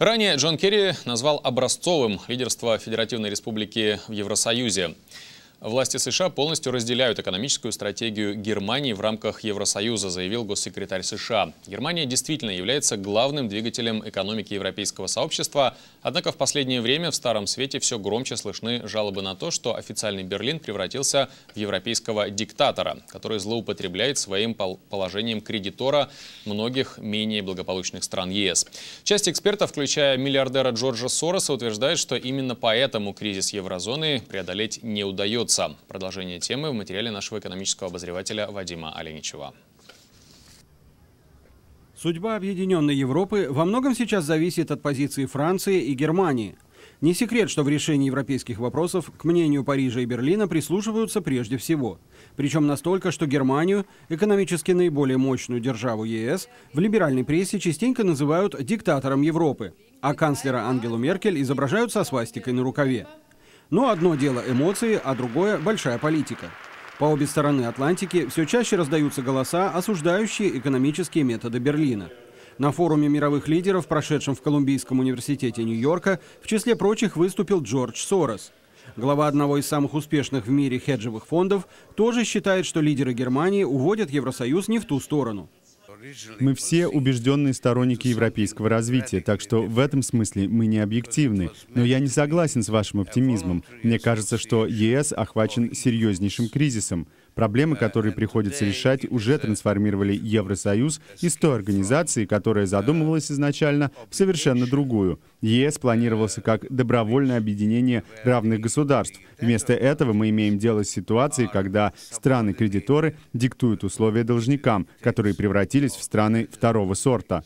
Ранее Джон Керри назвал образцовым лидерство Федеративной Республики в Евросоюзе. Власти США полностью разделяют экономическую стратегию Германии в рамках Евросоюза, заявил госсекретарь США. Германия действительно является главным двигателем экономики европейского сообщества, однако в последнее время в Старом Свете все громче слышны жалобы на то, что официальный Берлин превратился в европейского диктатора, который злоупотребляет своим положением кредитора многих менее благополучных стран ЕС. Часть экспертов, включая миллиардера Джорджа Сороса, утверждает, что именно поэтому кризис еврозоны преодолеть не удается лица. Продолжение темы в материале нашего экономического обозревателя Вадима Оленичева. Судьба Объединенной Европы во многом сейчас зависит от позиции Франции и Германии. Не секрет, что в решении европейских вопросов к мнению Парижа и Берлина прислушиваются прежде всего. Причем настолько, что Германию, экономически наиболее мощную державу ЕС, в либеральной прессе частенько называют диктатором Европы, а канцлера Ангелу Меркель изображают со свастикой на рукаве. Но ну, одно дело эмоции, а другое – большая политика. По обе стороны Атлантики все чаще раздаются голоса, осуждающие экономические методы Берлина. На форуме мировых лидеров, прошедшем в Колумбийском университете Нью-Йорка, в числе прочих выступил Джордж Сорос. Глава одного из самых успешных в мире хеджевых фондов тоже считает, что лидеры Германии уводят Евросоюз не в ту сторону. Мы все убежденные сторонники европейского развития, так что в этом смысле мы не объективны. Но я не согласен с вашим оптимизмом. Мне кажется, что ЕС охвачен серьезнейшим кризисом. Проблемы, которые приходится решать, уже трансформировали Евросоюз из той организации, которая задумывалась изначально, в совершенно другую. ЕС планировался как добровольное объединение равных государств. Вместо этого мы имеем дело с ситуацией, когда страны-кредиторы диктуют условия должникам, которые превратились в страны второго сорта.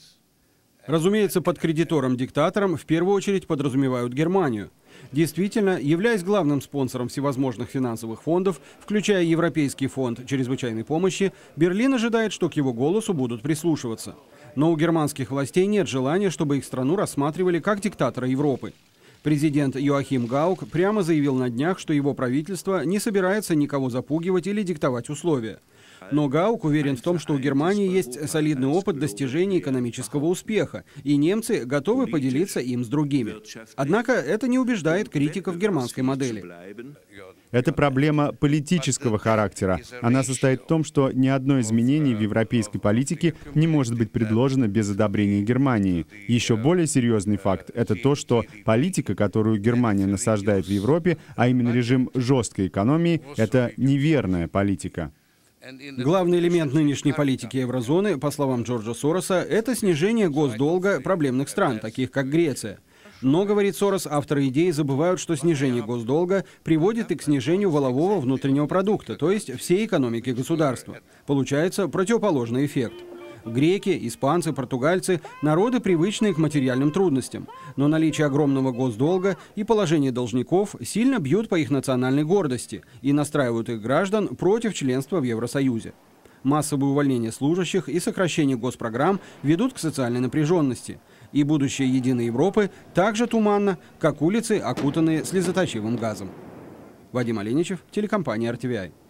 Разумеется, под кредитором-диктатором в первую очередь подразумевают Германию действительно, являясь главным спонсором всевозможных финансовых фондов, включая Европейский фонд чрезвычайной помощи, Берлин ожидает, что к его голосу будут прислушиваться. Но у германских властей нет желания, чтобы их страну рассматривали как диктатора Европы. Президент Йоахим Гаук прямо заявил на днях, что его правительство не собирается никого запугивать или диктовать условия. Но Гаук уверен в том, что у Германии есть солидный опыт достижения экономического успеха, и немцы готовы поделиться им с другими. Однако это не убеждает критиков германской модели. Это проблема политического характера. Она состоит в том, что ни одно изменение в европейской политике не может быть предложено без одобрения Германии. Э, Еще более серьезный факт — это то, что политика, которую Германия насаждает в Европе, а именно режим жесткой экономии, это неверная политика. Главный элемент нынешней политики еврозоны, по словам Джорджа Сороса, это снижение госдолга проблемных стран, таких как Греция. Но, говорит Сорос, авторы идеи забывают, что снижение госдолга приводит и к снижению волового внутреннего продукта, то есть всей экономики государства. Получается противоположный эффект. Греки, испанцы, португальцы – народы, привычные к материальным трудностям. Но наличие огромного госдолга и положение должников сильно бьют по их национальной гордости и настраивают их граждан против членства в Евросоюзе. Массовые увольнения служащих и сокращение госпрограмм ведут к социальной напряженности – и будущее единой Европы так же туманно, как улицы, окутанные слезоточивым газом. Вадим Оленичев, телекомпания RTVI.